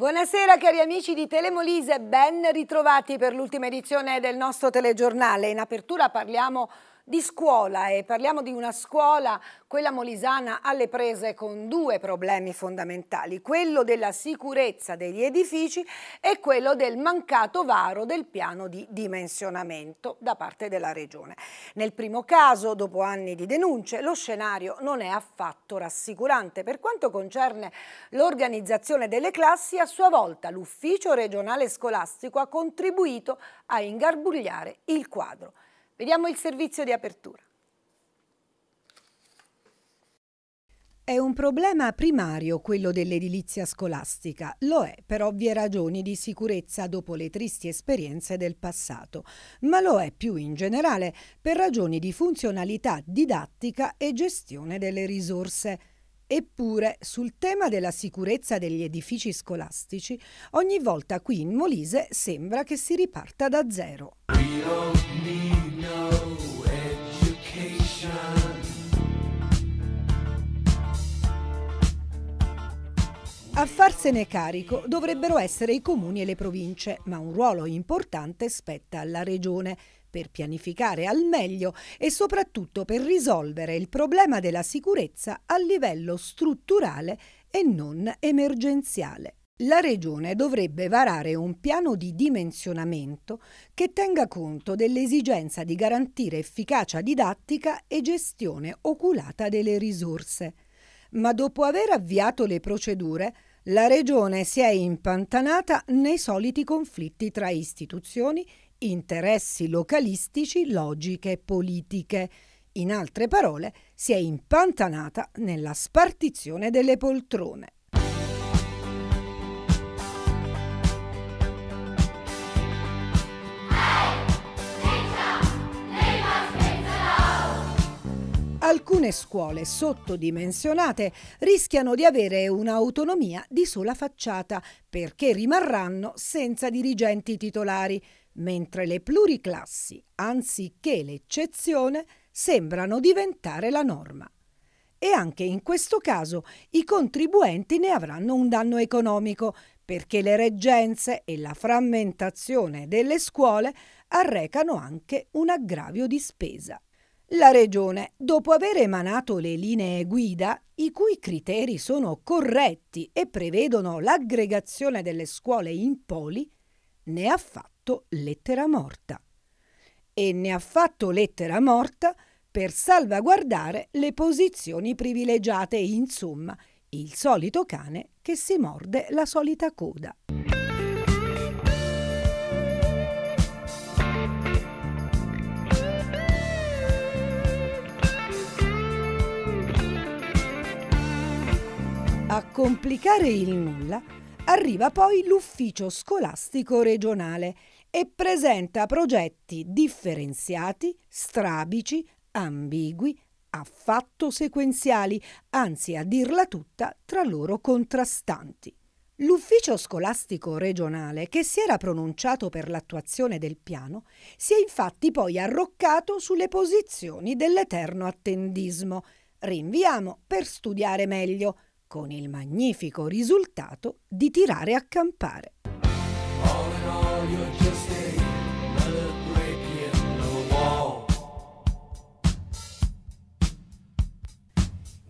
Buonasera cari amici di Telemolise, ben ritrovati per l'ultima edizione del nostro telegiornale. In apertura parliamo di scuola e parliamo di una scuola, quella molisana, alle prese con due problemi fondamentali, quello della sicurezza degli edifici e quello del mancato varo del piano di dimensionamento da parte della Regione. Nel primo caso, dopo anni di denunce, lo scenario non è affatto rassicurante. Per quanto concerne l'organizzazione delle classi, a sua volta l'Ufficio regionale scolastico ha contribuito a ingarbugliare il quadro. Vediamo il servizio di apertura. È un problema primario quello dell'edilizia scolastica, lo è per ovvie ragioni di sicurezza dopo le tristi esperienze del passato, ma lo è più in generale per ragioni di funzionalità didattica e gestione delle risorse. Eppure, sul tema della sicurezza degli edifici scolastici, ogni volta qui in Molise sembra che si riparta da zero. A farsene carico dovrebbero essere i comuni e le province, ma un ruolo importante spetta alla regione per pianificare al meglio e soprattutto per risolvere il problema della sicurezza a livello strutturale e non emergenziale. La Regione dovrebbe varare un piano di dimensionamento che tenga conto dell'esigenza di garantire efficacia didattica e gestione oculata delle risorse. Ma dopo aver avviato le procedure, la Regione si è impantanata nei soliti conflitti tra istituzioni interessi localistici, logiche politiche. In altre parole, si è impantanata nella spartizione delle poltrone. Alcune scuole sottodimensionate rischiano di avere un'autonomia di sola facciata perché rimarranno senza dirigenti titolari mentre le pluriclassi, anziché l'eccezione, sembrano diventare la norma. E anche in questo caso i contribuenti ne avranno un danno economico perché le reggenze e la frammentazione delle scuole arrecano anche un aggravio di spesa. La Regione, dopo aver emanato le linee guida, i cui criteri sono corretti e prevedono l'aggregazione delle scuole in poli, ne ha fatto lettera morta. E ne ha fatto lettera morta per salvaguardare le posizioni privilegiate, insomma, il solito cane che si morde la solita coda. A complicare il nulla Arriva poi l'ufficio scolastico regionale e presenta progetti differenziati, strabici, ambigui, affatto sequenziali, anzi a dirla tutta tra loro contrastanti. L'ufficio scolastico regionale, che si era pronunciato per l'attuazione del piano, si è infatti poi arroccato sulle posizioni dell'eterno attendismo. Rinviamo per studiare meglio con il magnifico risultato di tirare a campare.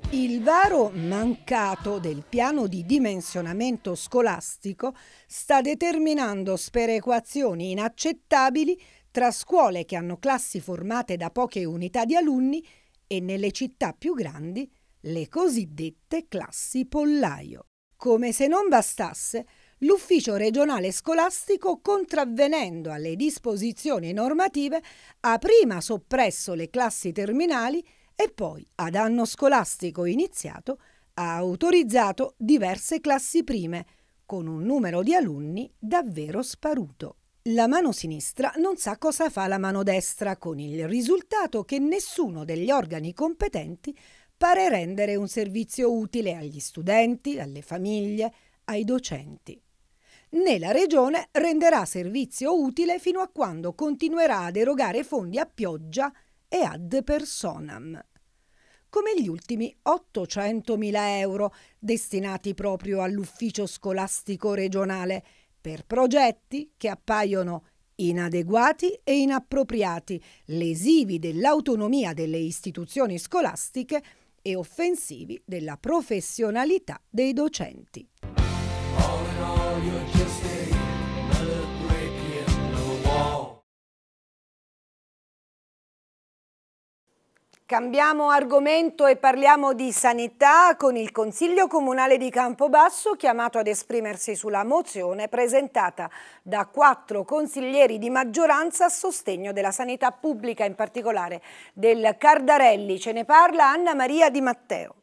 Il varo mancato del piano di dimensionamento scolastico sta determinando sperequazioni inaccettabili tra scuole che hanno classi formate da poche unità di alunni e nelle città più grandi le cosiddette classi pollaio. Come se non bastasse, l'ufficio regionale scolastico, contravvenendo alle disposizioni normative, ha prima soppresso le classi terminali e poi, ad anno scolastico iniziato, ha autorizzato diverse classi prime, con un numero di alunni davvero sparuto. La mano sinistra non sa cosa fa la mano destra, con il risultato che nessuno degli organi competenti pare rendere un servizio utile agli studenti, alle famiglie, ai docenti. Né la Regione renderà servizio utile fino a quando continuerà ad erogare fondi a pioggia e ad personam come gli ultimi 800.000 euro destinati proprio all'ufficio scolastico regionale per progetti che appaiono inadeguati e inappropriati, lesivi dell'autonomia delle istituzioni scolastiche e offensivi della professionalità dei docenti. All Cambiamo argomento e parliamo di sanità con il Consiglio Comunale di Campobasso chiamato ad esprimersi sulla mozione presentata da quattro consiglieri di maggioranza a sostegno della sanità pubblica, in particolare del Cardarelli. Ce ne parla Anna Maria Di Matteo.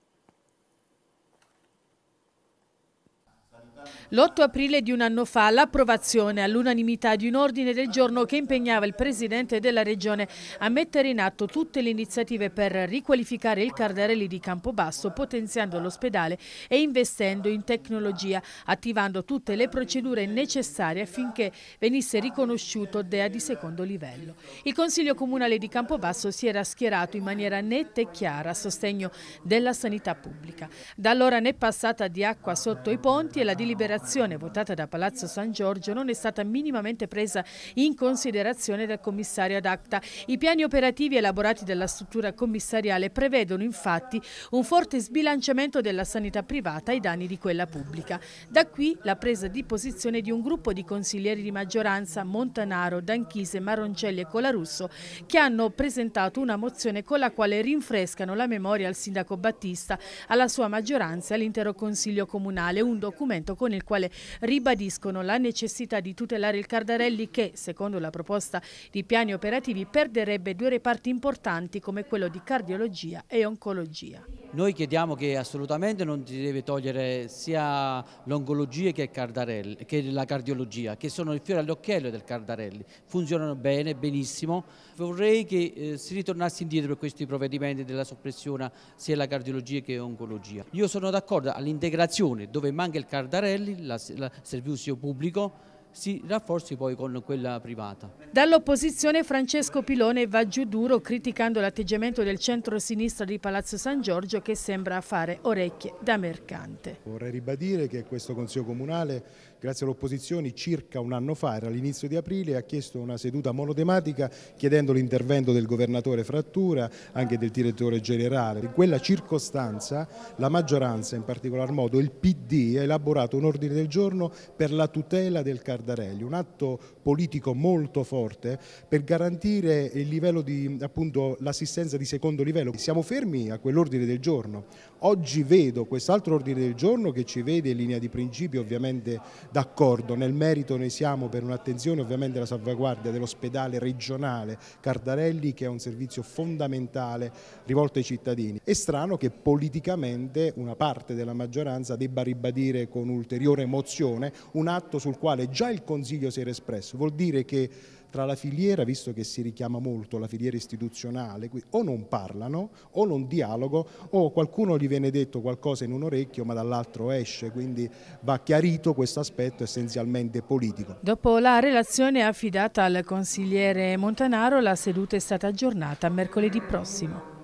L'8 aprile di un anno fa l'approvazione all'unanimità di un ordine del giorno che impegnava il Presidente della Regione a mettere in atto tutte le iniziative per riqualificare il Cardarelli di Campobasso, potenziando l'ospedale e investendo in tecnologia, attivando tutte le procedure necessarie affinché venisse riconosciuto DEA di secondo livello. Il Consiglio Comunale di Campobasso si era schierato in maniera netta e chiara a sostegno della sanità pubblica. Da allora ne è passata di acqua sotto i ponti e la deliberazione dichiarazione votata da Palazzo San Giorgio non è stata minimamente presa in considerazione dal commissario ad acta. I piani operativi elaborati dalla struttura commissariale prevedono infatti un forte sbilanciamento della sanità privata ai danni di quella pubblica. Da qui la presa di posizione di un gruppo di consiglieri di maggioranza Montanaro, Danchise, Maroncelli e Colarusso che hanno presentato una mozione con la quale rinfrescano la memoria al sindaco Battista, alla sua maggioranza e all'intero Consiglio Comunale, un documento con il quale ribadiscono la necessità di tutelare il Cardarelli che, secondo la proposta di piani operativi, perderebbe due reparti importanti come quello di cardiologia e oncologia. Noi chiediamo che assolutamente non si deve togliere sia l'oncologia che, che, la cardiologia, che sono il fiore all'occhiello del Cardarelli, funzionano bene, benissimo. Vorrei che eh, si ritornasse indietro per questi provvedimenti della soppressione sia la cardiologia che oncologia. Io sono d'accordo all'integrazione, dove manca il Cardarelli el servicio público si rafforzi poi con quella privata. Dall'opposizione Francesco Pilone va giù duro criticando l'atteggiamento del centro-sinistra di Palazzo San Giorgio che sembra fare orecchie da mercante. Vorrei ribadire che questo Consiglio Comunale, grazie alle opposizioni, circa un anno fa, era all'inizio di aprile, ha chiesto una seduta monotematica chiedendo l'intervento del governatore Frattura, anche del direttore generale. In quella circostanza la maggioranza, in particolar modo il PD, ha elaborato un ordine del giorno per la tutela del cardinale Cardarelli, un atto politico molto forte per garantire il livello di appunto l'assistenza di secondo livello. Siamo fermi a quell'ordine del giorno. Oggi vedo quest'altro ordine del giorno che ci vede in linea di principio ovviamente d'accordo, nel merito noi siamo per un'attenzione ovviamente alla salvaguardia dell'ospedale regionale Cardarelli che è un servizio fondamentale rivolto ai cittadini. È strano che politicamente una parte della maggioranza debba ribadire con ulteriore emozione un atto sul quale già il il Consiglio si era espresso, vuol dire che tra la filiera, visto che si richiama molto la filiera istituzionale, qui, o non parlano, o non dialogo, o qualcuno gli viene detto qualcosa in un orecchio ma dall'altro esce, quindi va chiarito questo aspetto essenzialmente politico. Dopo la relazione affidata al consigliere Montanaro, la seduta è stata aggiornata mercoledì prossimo.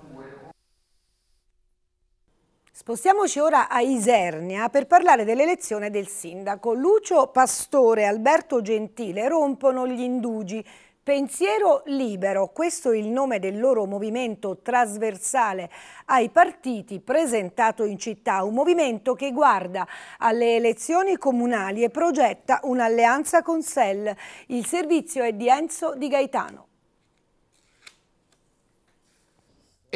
Spostiamoci ora a Isernia per parlare dell'elezione del sindaco. Lucio Pastore e Alberto Gentile rompono gli indugi. Pensiero libero, questo è il nome del loro movimento trasversale ai partiti presentato in città, un movimento che guarda alle elezioni comunali e progetta un'alleanza con SEL. Il servizio è di Enzo Di Gaetano.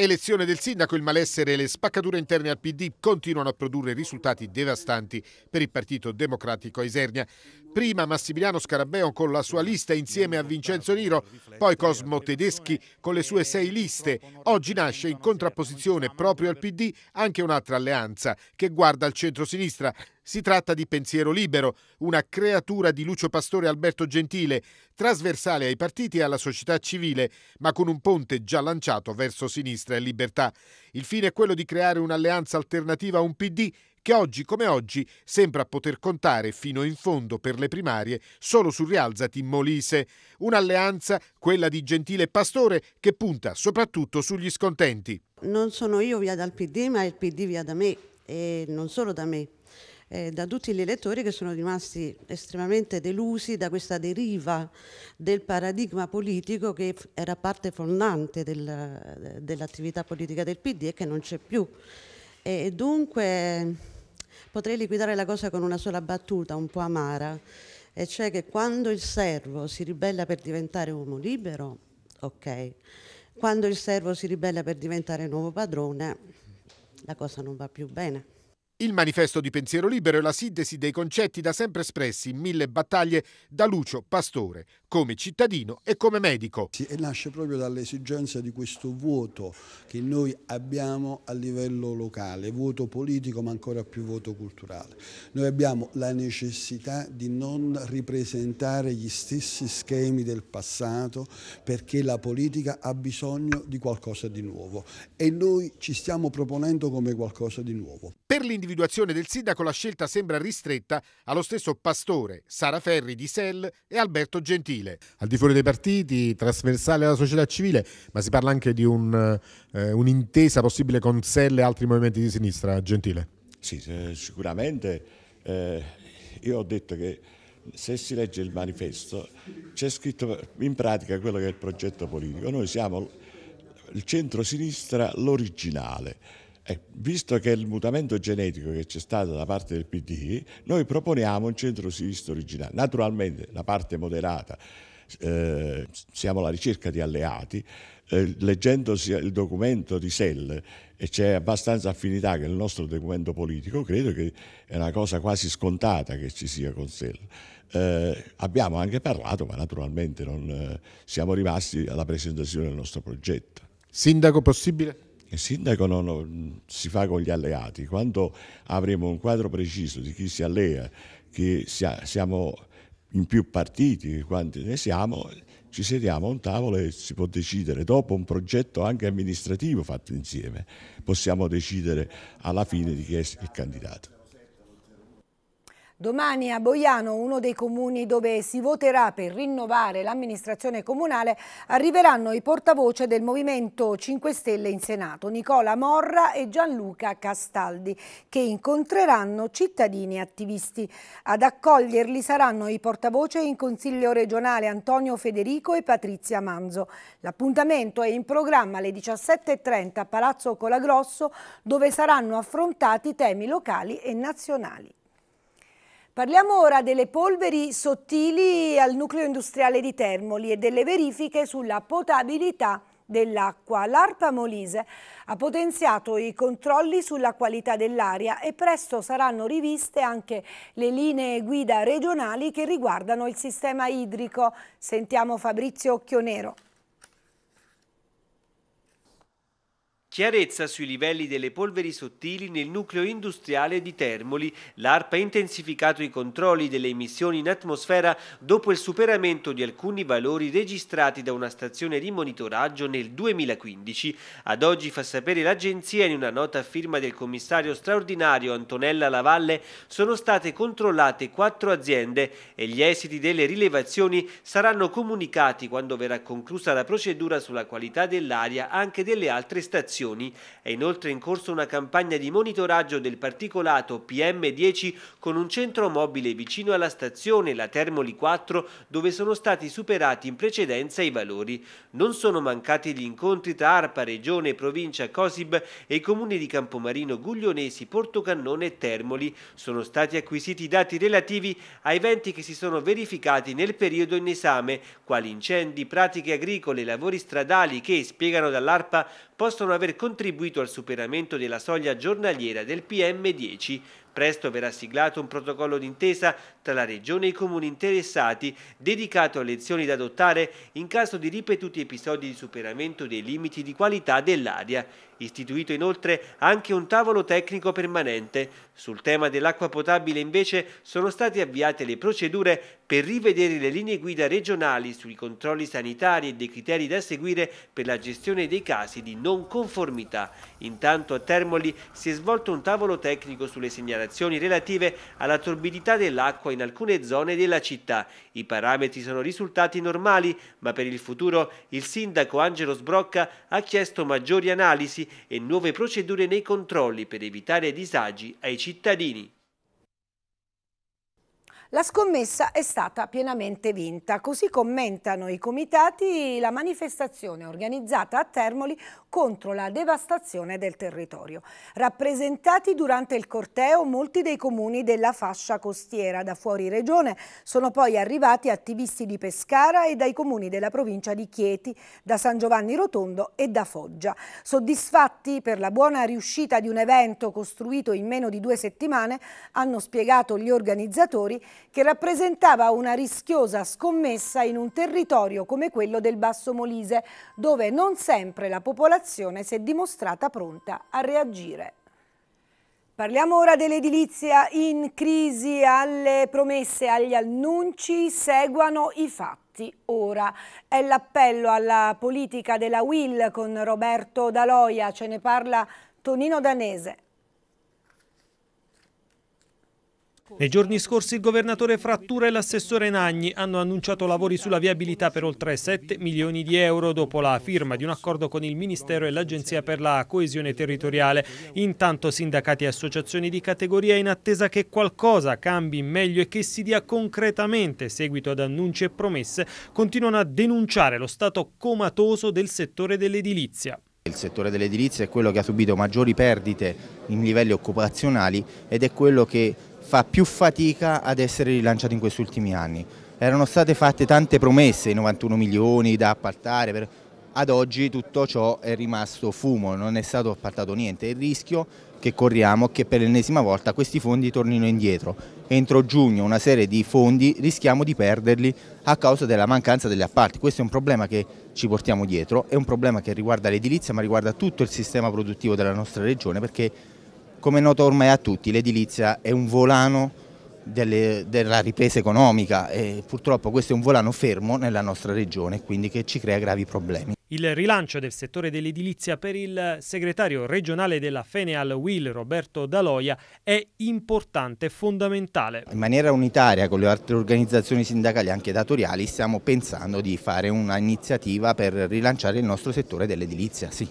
Elezione del sindaco, il malessere e le spaccature interne al PD continuano a produrre risultati devastanti per il Partito Democratico a Isernia. Prima Massimiliano Scarabeo con la sua lista insieme a Vincenzo Niro, poi Cosmo Tedeschi con le sue sei liste. Oggi nasce in contrapposizione proprio al PD anche un'altra alleanza che guarda al centro-sinistra. Si tratta di Pensiero Libero, una creatura di Lucio Pastore Alberto Gentile, trasversale ai partiti e alla società civile, ma con un ponte già lanciato verso sinistra e libertà. Il fine è quello di creare un'alleanza alternativa a un PD che oggi come oggi sembra poter contare fino in fondo per le primarie solo sul rialzati Molise. Un'alleanza, quella di Gentile Pastore, che punta soprattutto sugli scontenti. Non sono io via dal PD, ma il PD via da me e non solo da me, eh, da tutti gli elettori che sono rimasti estremamente delusi da questa deriva del paradigma politico che era parte fondante del, eh, dell'attività politica del PD e che non c'è più. E, dunque potrei liquidare la cosa con una sola battuta un po' amara, e cioè che quando il servo si ribella per diventare uomo libero, ok, quando il servo si ribella per diventare nuovo padrone, la cosa non va più bene. Il manifesto di pensiero libero è la sintesi dei concetti da sempre espressi in mille battaglie da Lucio Pastore, come cittadino e come medico. E nasce proprio dall'esigenza di questo vuoto che noi abbiamo a livello locale, vuoto politico ma ancora più vuoto culturale. Noi abbiamo la necessità di non ripresentare gli stessi schemi del passato perché la politica ha bisogno di qualcosa di nuovo e noi ci stiamo proponendo come qualcosa di nuovo. Per l'individuazione del sindaco la scelta sembra ristretta allo stesso Pastore, Sara Ferri di Sell e Alberto Gentile. Al di fuori dei partiti, trasversale alla società civile, ma si parla anche di un, eh, un'intesa possibile con Sell e altri movimenti di sinistra, Gentile. Sì, sicuramente eh, io ho detto che se si legge il manifesto c'è scritto in pratica quello che è il progetto politico. Noi siamo il centro-sinistra, l'originale eh, visto che è il mutamento genetico che c'è stato da parte del PD, noi proponiamo un centro sinistro originale. Naturalmente la parte moderata, eh, siamo alla ricerca di alleati, eh, leggendo il documento di Sell e c'è abbastanza affinità con il nostro documento politico, credo che è una cosa quasi scontata che ci sia con Sell. Eh, abbiamo anche parlato, ma naturalmente non eh, siamo rimasti alla presentazione del nostro progetto. Sindaco possibile? Il sindaco non, si fa con gli alleati. Quando avremo un quadro preciso di chi si allea, che sia, siamo in più partiti, quanti ne siamo, ci sediamo a un tavolo e si può decidere dopo un progetto anche amministrativo fatto insieme. Possiamo decidere alla fine di chi è il candidato. Domani a Boiano, uno dei comuni dove si voterà per rinnovare l'amministrazione comunale, arriveranno i portavoce del Movimento 5 Stelle in Senato, Nicola Morra e Gianluca Castaldi, che incontreranno cittadini e attivisti. Ad accoglierli saranno i portavoce in Consiglio regionale Antonio Federico e Patrizia Manzo. L'appuntamento è in programma alle 17.30 a Palazzo Colagrosso, dove saranno affrontati temi locali e nazionali. Parliamo ora delle polveri sottili al nucleo industriale di Termoli e delle verifiche sulla potabilità dell'acqua. L'ARPA Molise ha potenziato i controlli sulla qualità dell'aria e presto saranno riviste anche le linee guida regionali che riguardano il sistema idrico. Sentiamo Fabrizio Occhionero. Chiarezza sui livelli delle polveri sottili nel nucleo industriale di Termoli. L'ARPA ha intensificato i controlli delle emissioni in atmosfera dopo il superamento di alcuni valori registrati da una stazione di monitoraggio nel 2015. Ad oggi fa sapere l'agenzia in una nota a firma del commissario straordinario Antonella Lavalle sono state controllate quattro aziende e gli esiti delle rilevazioni saranno comunicati quando verrà conclusa la procedura sulla qualità dell'aria anche delle altre stazioni abitazioni, è inoltre in corso una campagna di monitoraggio del particolato PM10 con un centro mobile vicino alla stazione, la Termoli 4, dove sono stati superati in precedenza i valori. Non sono mancati gli incontri tra ARPA, Regione, Provincia, Cosib e i comuni di Campomarino, Guglionesi, Portocannone e Termoli. Sono stati acquisiti dati relativi a eventi che si sono verificati nel periodo in esame, quali incendi, pratiche agricole, lavori stradali che, spiegano dall'ARPA, possono aver aver contribuito al superamento della soglia giornaliera del PM10 Presto verrà siglato un protocollo d'intesa tra la Regione e i comuni interessati dedicato alle lezioni da adottare in caso di ripetuti episodi di superamento dei limiti di qualità dell'aria. Istituito inoltre anche un tavolo tecnico permanente. Sul tema dell'acqua potabile invece sono state avviate le procedure per rivedere le linee guida regionali sui controlli sanitari e dei criteri da seguire per la gestione dei casi di non conformità. Intanto a Termoli si è svolto un tavolo tecnico sulle segnalazioni relative alla torbidità dell'acqua in alcune zone della città. I parametri sono risultati normali, ma per il futuro il sindaco Angelo Sbrocca ha chiesto maggiori analisi e nuove procedure nei controlli per evitare disagi ai cittadini. La scommessa è stata pienamente vinta, così commentano i comitati la manifestazione organizzata a Termoli contro la devastazione del territorio. Rappresentati durante il corteo molti dei comuni della fascia costiera da fuori regione, sono poi arrivati attivisti di Pescara e dai comuni della provincia di Chieti, da San Giovanni Rotondo e da Foggia. Soddisfatti per la buona riuscita di un evento costruito in meno di due settimane, hanno spiegato gli organizzatori che rappresentava una rischiosa scommessa in un territorio come quello del Basso Molise, dove non sempre la popolazione si è dimostrata pronta a reagire. Parliamo ora dell'edilizia in crisi, alle promesse, agli annunci, seguono i fatti ora. È l'appello alla politica della Will con Roberto Daloia, ce ne parla Tonino Danese. Nei giorni scorsi il governatore Frattura e l'assessore Nagni hanno annunciato lavori sulla viabilità per oltre 7 milioni di euro dopo la firma di un accordo con il Ministero e l'Agenzia per la coesione territoriale. Intanto sindacati e associazioni di categoria in attesa che qualcosa cambi in meglio e che si dia concretamente seguito ad annunci e promesse continuano a denunciare lo stato comatoso del settore dell'edilizia. Il settore dell'edilizia è quello che ha subito maggiori perdite in livelli occupazionali ed è quello che fa più fatica ad essere rilanciato in questi ultimi anni. Erano state fatte tante promesse, i 91 milioni da appaltare, per... ad oggi tutto ciò è rimasto fumo, non è stato appaltato niente. Il rischio che corriamo è che per l'ennesima volta questi fondi tornino indietro. Entro giugno una serie di fondi rischiamo di perderli a causa della mancanza degli appalti. Questo è un problema che ci portiamo dietro, è un problema che riguarda l'edilizia ma riguarda tutto il sistema produttivo della nostra regione perché come è noto ormai a tutti, l'edilizia è un volano delle, della ripresa economica e purtroppo questo è un volano fermo nella nostra regione, quindi che ci crea gravi problemi. Il rilancio del settore dell'edilizia per il segretario regionale della Feneal WIL, Roberto Daloia è importante, e fondamentale. In maniera unitaria con le altre organizzazioni sindacali anche datoriali stiamo pensando di fare un'iniziativa per rilanciare il nostro settore dell'edilizia, sì.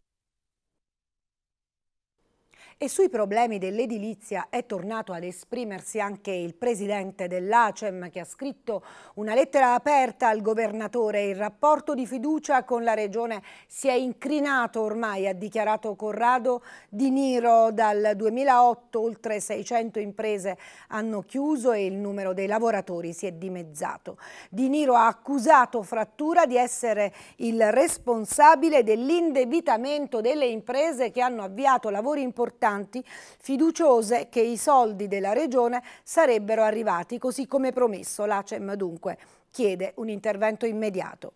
E sui problemi dell'edilizia è tornato ad esprimersi anche il presidente dell'ACEM che ha scritto una lettera aperta al governatore. Il rapporto di fiducia con la regione si è incrinato ormai, ha dichiarato Corrado Di Niro. Dal 2008 oltre 600 imprese hanno chiuso e il numero dei lavoratori si è dimezzato. Di Niro ha accusato Frattura di essere il responsabile dell'indebitamento delle imprese che hanno avviato lavori importanti manifestanti fiduciose che i soldi della regione sarebbero arrivati, così come promesso. L'ACEM dunque chiede un intervento immediato.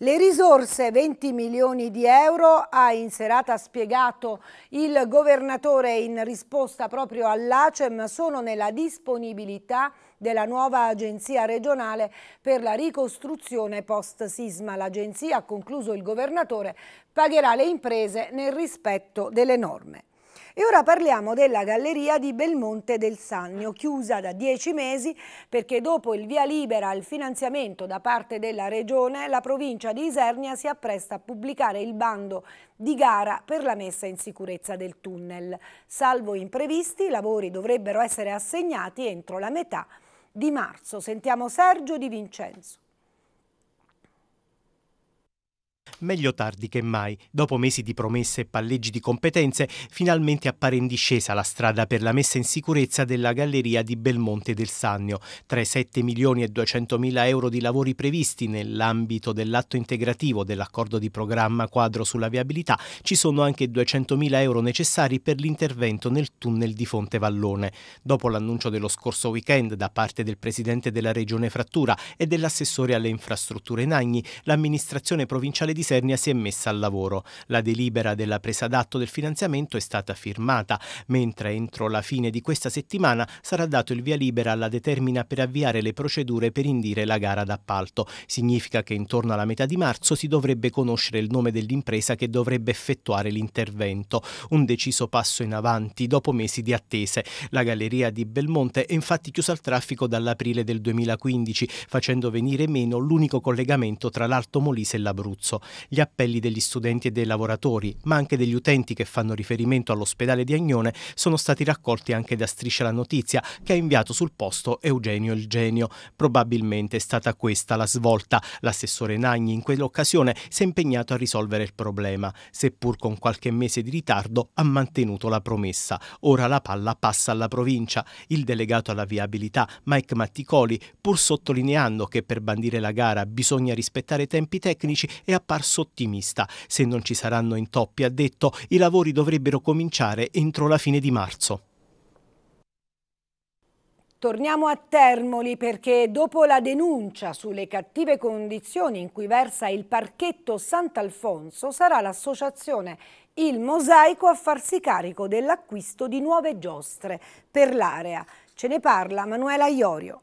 Le risorse 20 milioni di euro ha in serata spiegato il governatore in risposta proprio all'ACEM sono nella disponibilità della nuova agenzia regionale per la ricostruzione post sisma. L'agenzia, ha concluso il governatore, pagherà le imprese nel rispetto delle norme. E ora parliamo della galleria di Belmonte del Sannio, chiusa da dieci mesi perché dopo il via libera al finanziamento da parte della Regione, la provincia di Isernia si appresta a pubblicare il bando di gara per la messa in sicurezza del tunnel. Salvo imprevisti, i lavori dovrebbero essere assegnati entro la metà di marzo. Sentiamo Sergio Di Vincenzo. Meglio tardi che mai. Dopo mesi di promesse e palleggi di competenze, finalmente appare in discesa la strada per la messa in sicurezza della galleria di Belmonte del Sannio. Tra i 7 milioni e 200 mila euro di lavori previsti nell'ambito dell'atto integrativo dell'accordo di programma quadro sulla viabilità, ci sono anche 200 mila euro necessari per l'intervento nel tunnel di Fonte Vallone. Dopo l'annuncio dello scorso weekend da parte del presidente della regione Frattura e dell'assessore alle infrastrutture Nagni, l'amministrazione provinciale di di Sernia si è messa al lavoro. La delibera della presa d'atto del finanziamento è stata firmata, mentre entro la fine di questa settimana sarà dato il via libera alla determina per avviare le procedure per indire la gara d'appalto. Significa che intorno alla metà di marzo si dovrebbe conoscere il nome dell'impresa che dovrebbe effettuare l'intervento. Un deciso passo in avanti dopo mesi di attese. La galleria di Belmonte è infatti chiusa al traffico dall'aprile del 2015, facendo venire meno l'unico collegamento tra l'Alto Molise e l'Abruzzo gli appelli degli studenti e dei lavoratori, ma anche degli utenti che fanno riferimento all'ospedale di Agnone sono stati raccolti anche da Striscia la Notizia, che ha inviato sul posto Eugenio il Genio. Probabilmente è stata questa la svolta. L'assessore Nagni in quell'occasione si è impegnato a risolvere il problema, seppur con qualche mese di ritardo ha mantenuto la promessa. Ora la palla passa alla provincia. Il delegato alla viabilità Mike Matticoli, pur sottolineando che per bandire la gara bisogna rispettare i tempi tecnici, è apparso comparso ottimista. Se non ci saranno intoppi, ha detto, i lavori dovrebbero cominciare entro la fine di marzo. Torniamo a Termoli perché dopo la denuncia sulle cattive condizioni in cui versa il parchetto Sant'Alfonso sarà l'associazione Il Mosaico a farsi carico dell'acquisto di nuove giostre per l'area. Ce ne parla Manuela Iorio.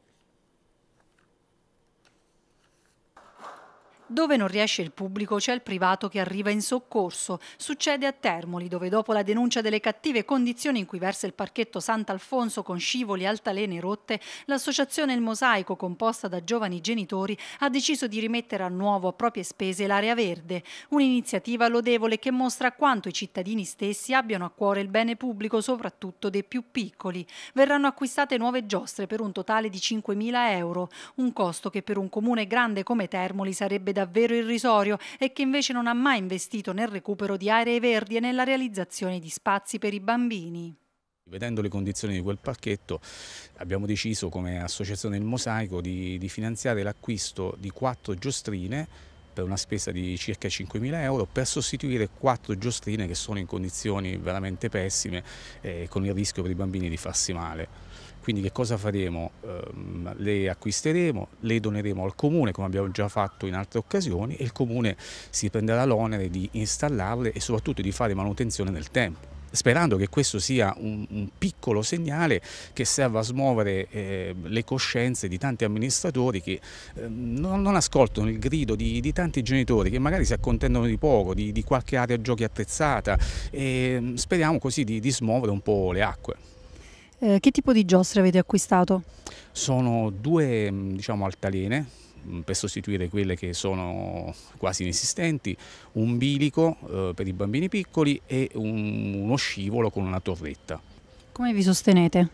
Dove non riesce il pubblico c'è il privato che arriva in soccorso. Succede a Termoli, dove dopo la denuncia delle cattive condizioni in cui versa il parchetto Sant'Alfonso con scivoli, e altalene rotte, l'associazione Il Mosaico, composta da giovani genitori, ha deciso di rimettere a nuovo a proprie spese l'area verde. Un'iniziativa lodevole che mostra quanto i cittadini stessi abbiano a cuore il bene pubblico, soprattutto dei più piccoli. Verranno acquistate nuove giostre per un totale di 5.000 euro, un costo che per un comune grande come Termoli sarebbe davvero irrisorio e che invece non ha mai investito nel recupero di aree verdi e nella realizzazione di spazi per i bambini. Vedendo le condizioni di quel parchetto abbiamo deciso come associazione Il Mosaico di, di finanziare l'acquisto di quattro giostrine per una spesa di circa 5.000 euro per sostituire quattro giostrine che sono in condizioni veramente pessime eh, con il rischio per i bambini di farsi male. Quindi che cosa faremo? Ehm, le acquisteremo, le doneremo al comune come abbiamo già fatto in altre occasioni e il comune si prenderà l'onere di installarle e soprattutto di fare manutenzione nel tempo sperando che questo sia un, un, piccolo segnale che serva a smuovere eh, le coscienze di tanti amministratori che eh, non, non, ascoltano il grido di, di, tanti genitori che magari si accontentano di poco, di, di qualche area giochi attrezzata e ehm, speriamo così di, di smuovere un po' le acque. Eh, che tipo di giostre avete acquistato? Sono due mm, diciamo, altalene mm, per sostituire quelle che sono quasi inesistenti, un bilico eh, per i bambini piccoli e un, uno scivolo con una torretta. Come vi sostenete?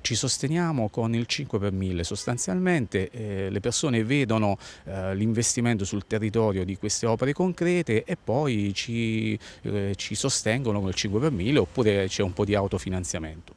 Ci sosteniamo con il 5 per 1000 sostanzialmente, eh, le persone vedono eh, l'investimento sul territorio di queste opere concrete e poi ci, eh, ci sostengono con il 5 per 1000 oppure c'è un po' di autofinanziamento.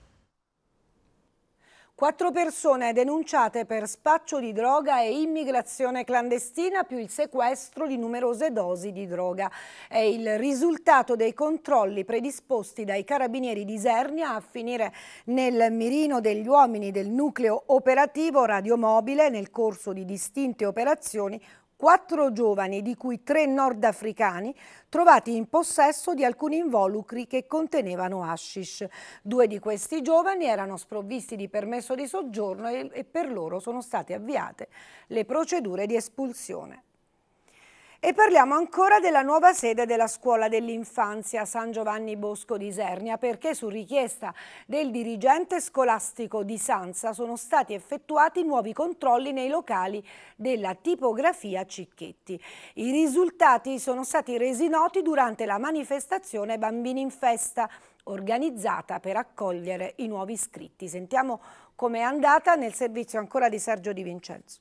Quattro persone denunciate per spaccio di droga e immigrazione clandestina più il sequestro di numerose dosi di droga. È il risultato dei controlli predisposti dai carabinieri di Isernia a finire nel mirino degli uomini del nucleo operativo radiomobile nel corso di distinte operazioni quattro giovani, di cui tre nordafricani, trovati in possesso di alcuni involucri che contenevano hashish. Due di questi giovani erano sprovvisti di permesso di soggiorno e, per loro sono state avviate le procedure di espulsione. E parliamo ancora della nuova sede della scuola dell'infanzia San Giovanni Bosco di Isernia perché su richiesta del dirigente scolastico di Sanza sono stati effettuati nuovi controlli nei locali della tipografia Cicchetti. I risultati sono stati resi noti durante la manifestazione Bambini in Festa organizzata per accogliere i nuovi iscritti. Sentiamo com'è andata nel servizio ancora di Sergio Di Vincenzo.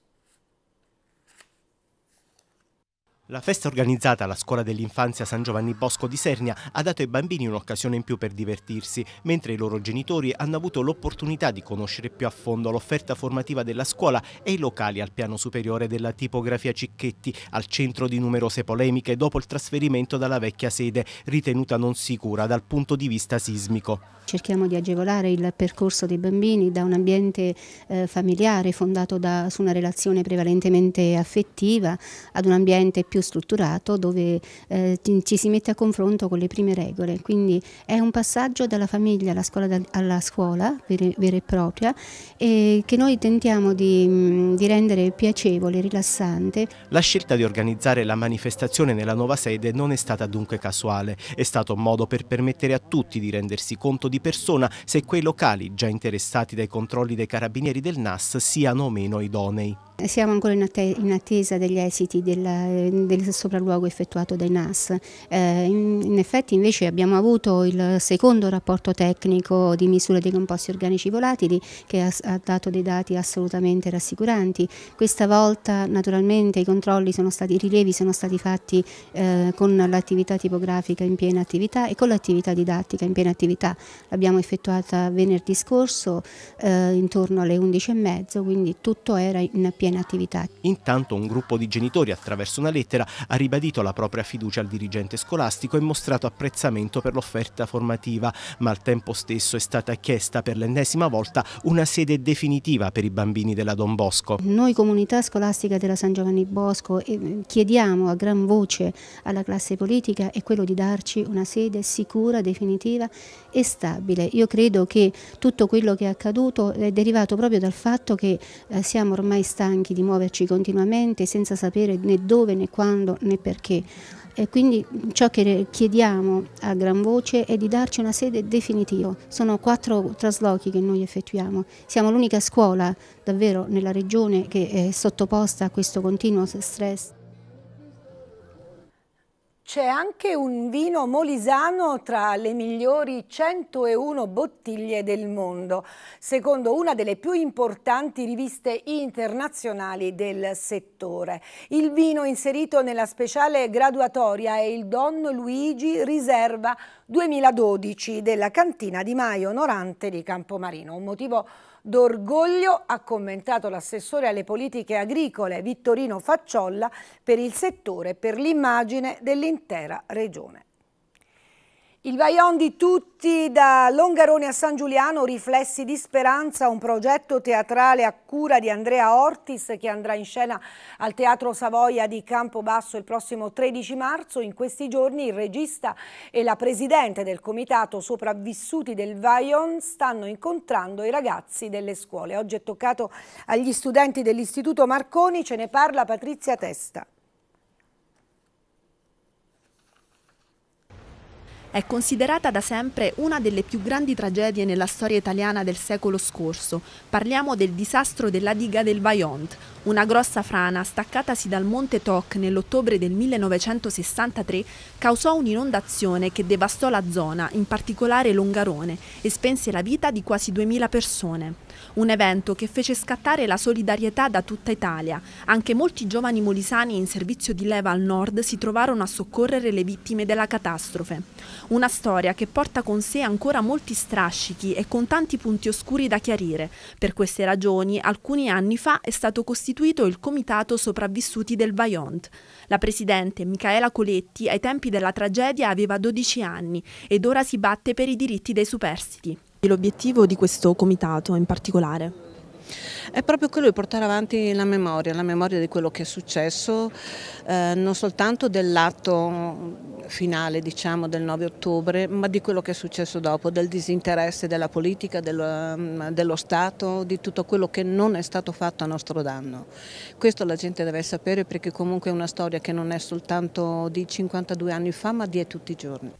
La festa organizzata alla scuola dell'infanzia San Giovanni Bosco di Sernia ha dato ai bambini un'occasione in più per divertirsi, mentre i loro genitori hanno avuto l'opportunità di conoscere più a fondo l'offerta formativa della scuola e i locali al piano superiore della tipografia Cicchetti, al centro di numerose polemiche dopo il trasferimento dalla vecchia sede, ritenuta non sicura dal punto di vista sismico. Cerchiamo di agevolare il percorso dei bambini da un ambiente eh, familiare fondato da, su una relazione prevalentemente affettiva ad un ambiente più più strutturato dove eh, ci si mette a confronto con le prime regole. Quindi è un passaggio dalla famiglia alla scuola, da, alla scuola vera, vera, e propria e che noi tentiamo di, mm, di rendere piacevole, rilassante. La scelta di organizzare la manifestazione nella nuova sede non è stata dunque casuale, è stato un modo per permettere a tutti di rendersi conto di persona se quei locali già interessati dai controlli dei carabinieri del NAS siano o meno idonei. Siamo ancora in, attesa degli esiti del, del sopralluogo effettuato dai NAS. Eh, in, in, effetti invece abbiamo avuto il secondo rapporto tecnico di misura dei composti organici volatili che ha, ha dato dei dati assolutamente rassicuranti. Questa volta naturalmente i controlli sono stati, i rilevi sono stati fatti eh, con l'attività tipografica in piena attività e con l'attività didattica in piena attività. L'abbiamo effettuata venerdì scorso eh, intorno alle 11.30, quindi tutto era in piena piena attività. Intanto un gruppo di genitori attraverso una lettera ha ribadito la propria fiducia al dirigente scolastico e mostrato apprezzamento per l'offerta formativa, ma al tempo stesso è stata chiesta per l'ennesima volta una sede definitiva per i bambini della Don Bosco. Noi comunità scolastica della San Giovanni Bosco eh, chiediamo a gran voce alla classe politica è quello di darci una sede sicura, definitiva e stabile. Io credo che tutto quello che è accaduto è derivato proprio dal fatto che eh, siamo ormai stanchi stanchi di muoverci continuamente senza sapere né dove né quando né perché. E quindi ciò che chiediamo a gran voce è di darci una sede definitiva. Sono quattro traslochi che noi effettuiamo. Siamo l'unica scuola davvero nella regione che è sottoposta a questo continuo stress. C'è anche un vino molisano tra le migliori 101 bottiglie del mondo, secondo una delle più importanti riviste internazionali del settore. Il vino inserito nella speciale graduatoria è il Don Luigi Riserva 2012 della cantina di Maio Onorante di Campomarino, un motivo d'orgoglio ha commentato l'assessore alle politiche agricole Vittorino Facciolla per il settore e per l'immagine dell'intera regione. Il Vaion di tutti, da Longarone a San Giuliano, Riflessi di Speranza, un progetto teatrale a cura di Andrea Ortis che andrà in scena al Teatro Savoia di Campobasso il prossimo 13 marzo. In questi giorni il regista e la presidente del comitato sopravvissuti del Vaion stanno incontrando i ragazzi delle scuole. Oggi è toccato agli studenti dell'Istituto Marconi, ce ne parla Patrizia Testa. È considerata da sempre una delle più grandi tragedie nella storia italiana del secolo scorso. Parliamo del disastro della diga del Vajont, una grossa frana, staccatasi dal monte Toc nell'ottobre del 1963, causò un'inondazione che devastò la zona, in particolare Longarone, e spense la vita di quasi 2000 persone. Un evento che fece scattare la solidarietà da tutta Italia. Anche molti giovani molisani in servizio di leva al nord si trovarono a soccorrere le vittime della catastrofe. Una storia che porta con sé ancora molti strascichi e con tanti punti oscuri da chiarire. Per queste ragioni, alcuni anni fa è stato costituito costituito il Comitato Sopravvissuti del Vaillant. La presidente Michaela Coletti ai tempi della tragedia aveva 12 anni ed ora si batte per i diritti dei superstiti. L'obiettivo di questo comitato in particolare? è proprio quello di portare avanti la memoria, la memoria di quello che è successo, eh, non soltanto dell'atto finale diciamo, del 9 ottobre, ma di quello che è successo dopo, del disinteresse della politica, dello, mm, dello Stato, di tutto quello che non è stato fatto a nostro danno. Questo la gente deve sapere perché comunque è una storia che non è soltanto di 52 anni fa, ma di tutti i giorni.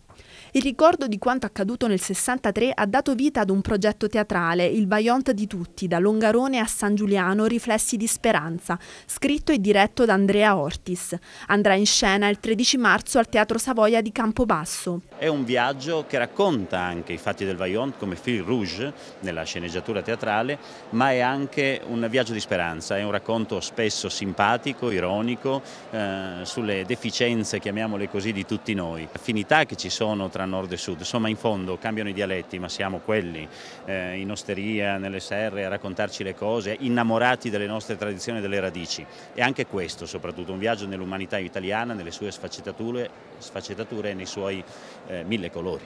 Il ricordo di quanto accaduto nel 63 ha dato vita ad un progetto teatrale, Il Vaillant di tutti, da Longarone a San Giuliano, Riflessi di Speranza, scritto e diretto da Andrea Ortis. Andrà in scena il 13 marzo al Teatro Savoia di Campobasso. È un viaggio che racconta anche i fatti del Vaillant come fil rouge nella sceneggiatura teatrale, ma è anche un viaggio di speranza, è un racconto spesso simpatico, ironico, eh, sulle deficienze, chiamiamole così, di tutti noi. Affinità che ci sono tra tra nord e sud, insomma in fondo cambiano i dialetti ma siamo quelli eh, in osteria, nelle serre a raccontarci le cose, innamorati delle nostre tradizioni e delle radici e anche questo soprattutto, un viaggio nell'umanità italiana, nelle sue sfaccettature, sfaccettature e nei suoi eh, mille colori.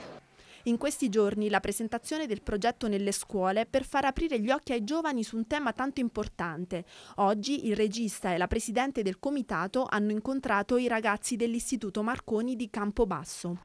In questi giorni la presentazione del progetto nelle scuole per far aprire gli occhi ai giovani su un tema tanto importante. Oggi il regista e la presidente del comitato hanno incontrato i ragazzi dell'Istituto Marconi di Campobasso.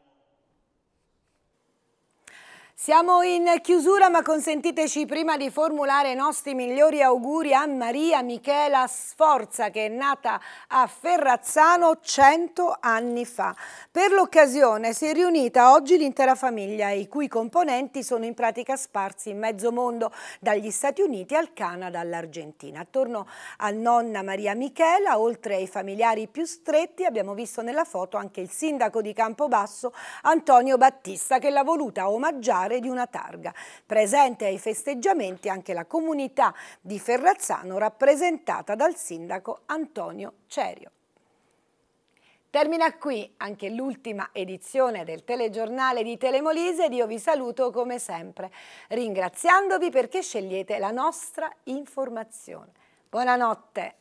Siamo in chiusura ma consentiteci prima di formulare i nostri migliori auguri a Maria Michela Sforza che è nata a Ferrazzano cento anni fa. Per l'occasione si è riunita oggi l'intera famiglia i cui componenti sono in pratica sparsi in mezzo mondo dagli Stati Uniti al Canada all'Argentina. Attorno a nonna Maria Michela oltre ai familiari più stretti abbiamo visto nella foto anche il sindaco di Campobasso Antonio Battista che l'ha voluta omaggiare titolare di una targa. Presente ai festeggiamenti anche la comunità di Ferrazzano rappresentata dal sindaco Antonio Cerio. Termina qui anche l'ultima edizione del telegiornale di Telemolise ed io vi saluto come sempre, ringraziandovi perché scegliete la nostra informazione. Buonanotte!